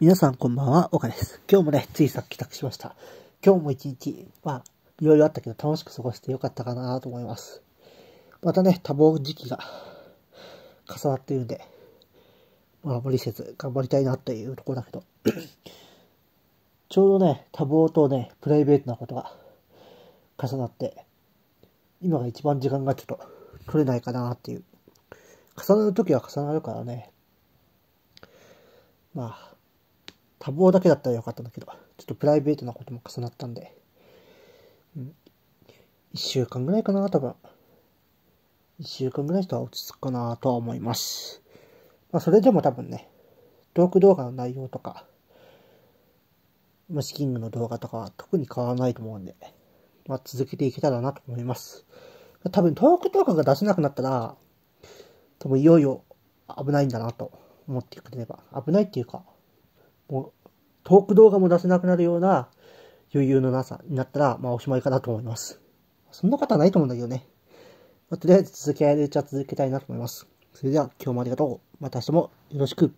皆さんこんばんは、岡です。今日もね、ついさっき帰宅しました。今日も一日、まあ、いろいろあったけど楽しく過ごしてよかったかなと思います。またね、多忙時期が重なっているんで、まあ、無理せず頑張りたいなっていうところだけど、ちょうどね、多忙とね、プライベートなことが重なって、今が一番時間がちょっと取れないかなっていう。重なるときは重なるからね、まあ、多忙だけだったらよかったんだけど、ちょっとプライベートなことも重なったんで、うん、1週間ぐらいかな、多分。1週間ぐらいたは落ち着くかなとは思います。まあ、それでも多分ね、トーク動画の内容とか、虫キングの動画とかは特に変わらないと思うんで、まあ、続けていけたらなと思います。多分トーク動画が出せなくなったら、多分いよいよ危ないんだなと思ってくれれば、危ないっていうか、もうトーク動画も出せなくなるような余裕のなさになったら、まあおしまいかなと思います。そんなことはないと思うんだけどね。まあ、とりあえず続きられるうちは続けたいなと思います。それでは今日もありがとう。また明日もよろしく。